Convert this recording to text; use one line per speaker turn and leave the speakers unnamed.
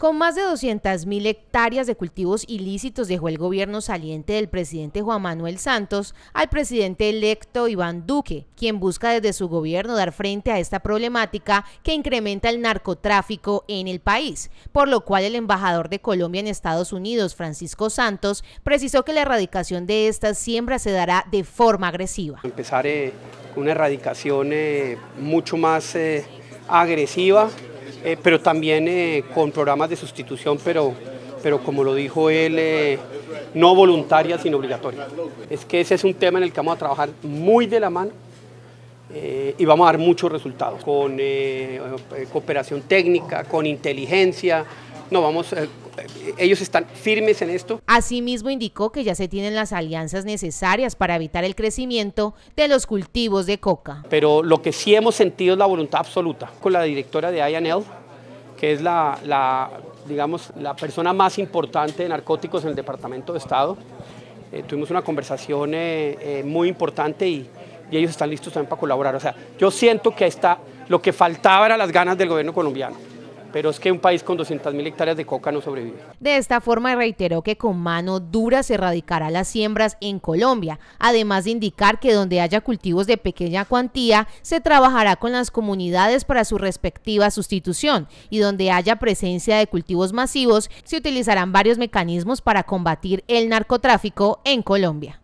Con más de 200.000 hectáreas de cultivos ilícitos dejó el gobierno saliente del presidente Juan Manuel Santos al presidente electo Iván Duque, quien busca desde su gobierno dar frente a esta problemática que incrementa el narcotráfico en el país, por lo cual el embajador de Colombia en Estados Unidos, Francisco Santos, precisó que la erradicación de estas siembras se dará de forma agresiva.
Empezaré con eh, una erradicación eh, mucho más eh, agresiva eh, pero también eh, con programas de sustitución, pero, pero como lo dijo él, eh, no voluntaria, sino obligatoria. Es que ese es un tema en el que vamos a trabajar muy de la mano y vamos a dar muchos resultados, con cooperación técnica, con inteligencia, no vamos, ellos están firmes en esto.
Asimismo indicó que ya se tienen las alianzas necesarias para evitar el crecimiento de los cultivos de coca.
Pero lo que sí hemos sentido es la voluntad absoluta. Con la directora de INL que es la, digamos, la persona más importante de narcóticos en el Departamento de Estado. Eh, tuvimos una conversación eh, eh, muy importante y, ellos están listos también para colaborar. O sea, yo siento que está, lo que faltaba era las ganas del gobierno colombiano pero es que un país con 200.000 hectáreas de coca no sobrevive.
De esta forma reiteró que con mano dura se erradicará las siembras en Colombia, además de indicar que donde haya cultivos de pequeña cuantía se trabajará con las comunidades para su respectiva sustitución y donde haya presencia de cultivos masivos se utilizarán varios mecanismos para combatir el narcotráfico en Colombia.